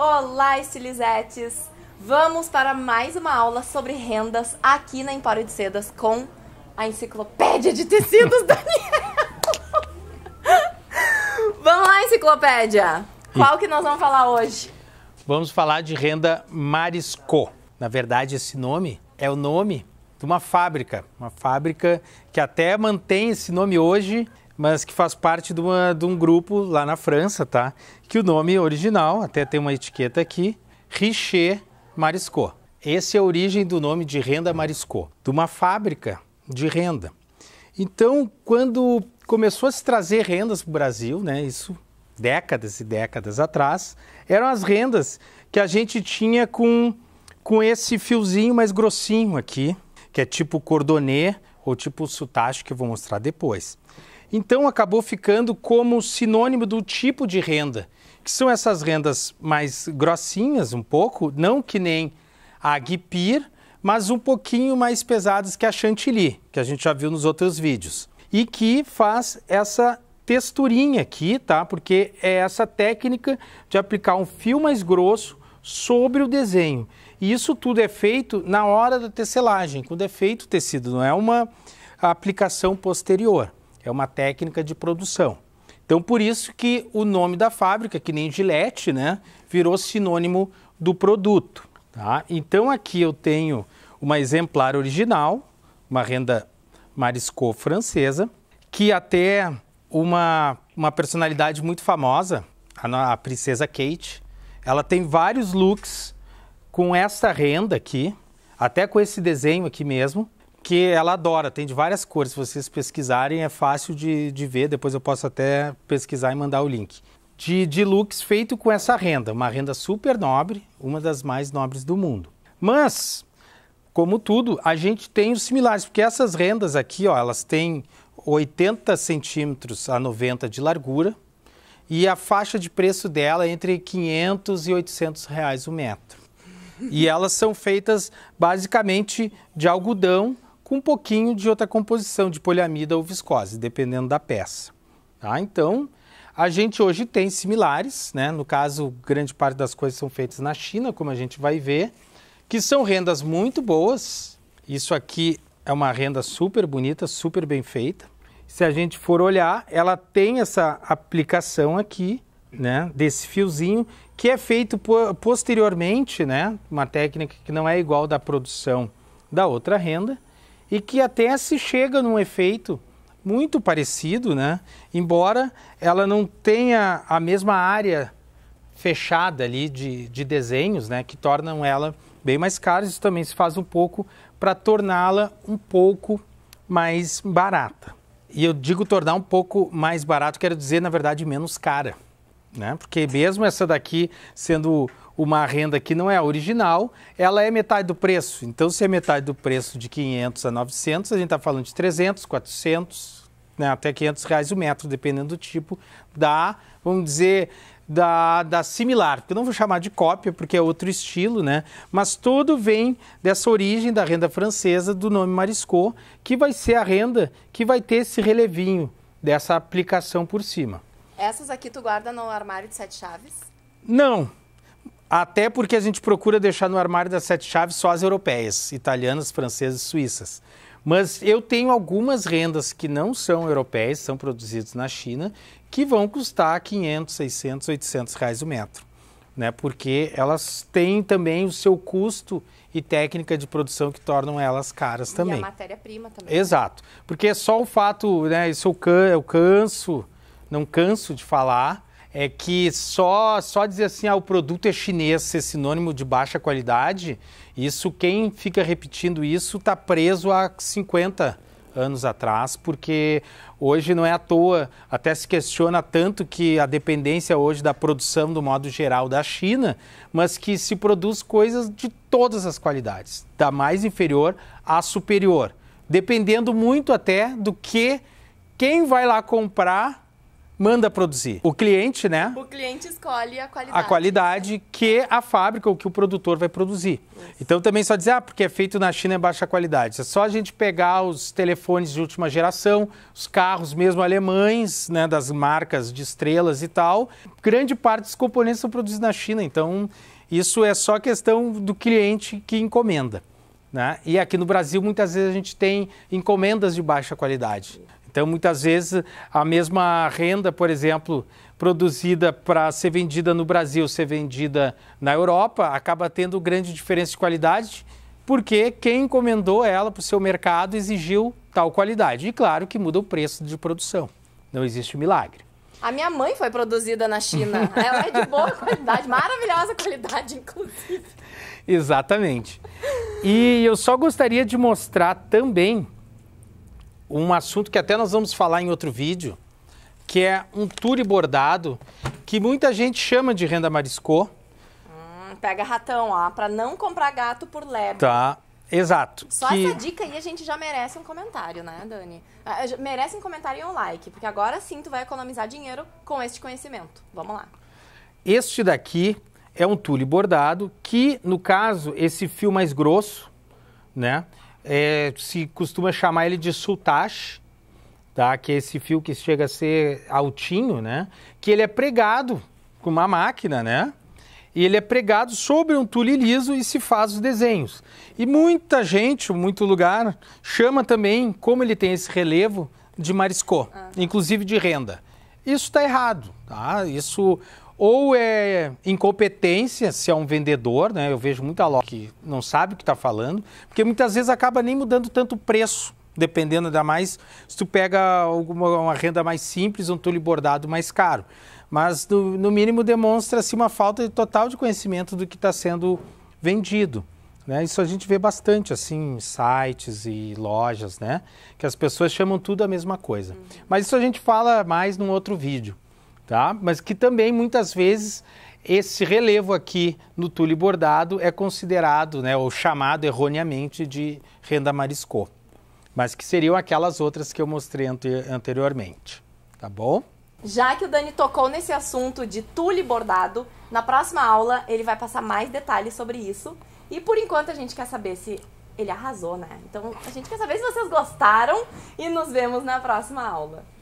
Olá, estilizetes! Vamos para mais uma aula sobre rendas aqui na Empório de Sedas com a Enciclopédia de Tecidos Daniel. vamos lá, Enciclopédia! Qual que nós vamos falar hoje? Vamos falar de renda Marisco. Na verdade, esse nome é o nome de uma fábrica, uma fábrica que até mantém esse nome hoje, mas que faz parte de, uma, de um grupo lá na França, tá? Que o nome original, até tem uma etiqueta aqui, Richer Mariscot. Essa é a origem do nome de renda Mariscot, de uma fábrica de renda. Então, quando começou a se trazer rendas para o Brasil, né, isso décadas e décadas atrás, eram as rendas que a gente tinha com, com esse fiozinho mais grossinho aqui, que é tipo cordonê ou tipo sotache, que eu vou mostrar depois. Então acabou ficando como sinônimo do tipo de renda, que são essas rendas mais grossinhas um pouco, não que nem a guipir, mas um pouquinho mais pesadas que a chantilly, que a gente já viu nos outros vídeos. E que faz essa texturinha aqui, tá? Porque é essa técnica de aplicar um fio mais grosso sobre o desenho. E isso tudo é feito na hora da tecelagem, quando é feito o tecido, não é uma aplicação posterior é uma técnica de produção. Então, por isso que o nome da fábrica, que nem Gillette, né, virou sinônimo do produto. Tá? Então, aqui eu tenho uma exemplar original, uma renda mariscos francesa, que até uma, uma personalidade muito famosa, a, a princesa Kate, ela tem vários looks com essa renda aqui, até com esse desenho aqui mesmo, que ela adora, tem de várias cores. Se vocês pesquisarem, é fácil de, de ver. Depois eu posso até pesquisar e mandar o link. De, de looks feito com essa renda, uma renda super nobre, uma das mais nobres do mundo. Mas, como tudo, a gente tem os similares, porque essas rendas aqui, ó, elas têm 80 centímetros a 90 de largura e a faixa de preço dela é entre 500 e 800 reais o metro. E elas são feitas basicamente de algodão, com um pouquinho de outra composição, de poliamida ou viscose, dependendo da peça. Tá? Então, a gente hoje tem similares, né? no caso, grande parte das coisas são feitas na China, como a gente vai ver, que são rendas muito boas. Isso aqui é uma renda super bonita, super bem feita. Se a gente for olhar, ela tem essa aplicação aqui, né, desse fiozinho, que é feito posteriormente, né, uma técnica que não é igual da produção da outra renda, e que até se chega num efeito muito parecido, né? Embora ela não tenha a mesma área fechada ali de, de desenhos, né? Que tornam ela bem mais cara. Isso também se faz um pouco para torná-la um pouco mais barata. E eu digo tornar um pouco mais barato, quero dizer, na verdade, menos cara né? Porque mesmo essa daqui sendo uma renda que não é a original, ela é metade do preço. Então, se é metade do preço de 500 a 900, a gente está falando de 300, 400, né, até 500 reais o metro, dependendo do tipo da, vamos dizer, da, da similar. Eu não vou chamar de cópia, porque é outro estilo, né? Mas tudo vem dessa origem da renda francesa do nome Mariscot, que vai ser a renda que vai ter esse relevinho dessa aplicação por cima. Essas aqui tu guarda no armário de sete chaves? Não. Até porque a gente procura deixar no armário das sete chaves só as europeias, italianas, francesas e suíças. Mas eu tenho algumas rendas que não são europeias, são produzidas na China, que vão custar 500, 600, 800 reais o metro. Né? Porque elas têm também o seu custo e técnica de produção que tornam elas caras também. E a matéria-prima também. Né? Exato. Porque é só o fato, né, isso é o canso, não canso de falar, é que só, só dizer assim, ah, o produto é chinês ser sinônimo de baixa qualidade, isso quem fica repetindo isso está preso há 50 anos atrás, porque hoje não é à toa, até se questiona tanto que a dependência hoje da produção, do modo geral, da China, mas que se produz coisas de todas as qualidades, da mais inferior à superior, dependendo muito até do que quem vai lá comprar manda produzir. O cliente, né? O cliente escolhe a qualidade. A qualidade que a fábrica ou que o produtor vai produzir. Isso. Então também só dizer, ah, porque é feito na China é baixa qualidade. É só a gente pegar os telefones de última geração, os carros mesmo alemães, né, das marcas de estrelas e tal. Grande parte dos componentes são produzidos na China, então isso é só questão do cliente que encomenda. Né? E aqui no Brasil, muitas vezes, a gente tem encomendas de baixa qualidade. Então, muitas vezes, a mesma renda, por exemplo, produzida para ser vendida no Brasil, ser vendida na Europa, acaba tendo grande diferença de qualidade, porque quem encomendou ela para o seu mercado exigiu tal qualidade. E claro que muda o preço de produção. Não existe milagre. A minha mãe foi produzida na China. Ela é de boa qualidade, maravilhosa qualidade, inclusive. Exatamente. E eu só gostaria de mostrar também um assunto que até nós vamos falar em outro vídeo, que é um tule bordado, que muita gente chama de renda mariscô. Hum, pega ratão, ó, para não comprar gato por lebre. Tá, exato. Só que... essa dica aí a gente já merece um comentário, né, Dani? Ah, merece um comentário e um like, porque agora sim tu vai economizar dinheiro com este conhecimento. Vamos lá. Este daqui é um tule bordado, que no caso, esse fio mais grosso, né? é, se costuma chamar ele de sultache, tá? que é esse fio que chega a ser altinho, né? que ele é pregado com uma máquina, né? e ele é pregado sobre um tule liso e se faz os desenhos. E muita gente, muito lugar, chama também, como ele tem esse relevo, de mariscos, ah. inclusive de renda. Isso está errado, tá? Isso ou é incompetência, se é um vendedor, né? Eu vejo muita loja que não sabe o que está falando, porque muitas vezes acaba nem mudando tanto o preço, dependendo ainda mais se tu pega alguma, uma renda mais simples, um tule bordado mais caro. Mas, no, no mínimo, demonstra-se uma falta de total de conhecimento do que está sendo vendido. Né? Isso a gente vê bastante, assim, em sites e lojas, né? Que as pessoas chamam tudo a mesma coisa. Uhum. Mas isso a gente fala mais num outro vídeo tá? Mas que também muitas vezes esse relevo aqui no tule bordado é considerado, né, ou chamado erroneamente de renda mariscô, mas que seriam aquelas outras que eu mostrei anteriormente, tá bom? Já que o Dani tocou nesse assunto de tule bordado, na próxima aula ele vai passar mais detalhes sobre isso. E por enquanto a gente quer saber se ele arrasou, né? Então a gente quer saber se vocês gostaram e nos vemos na próxima aula.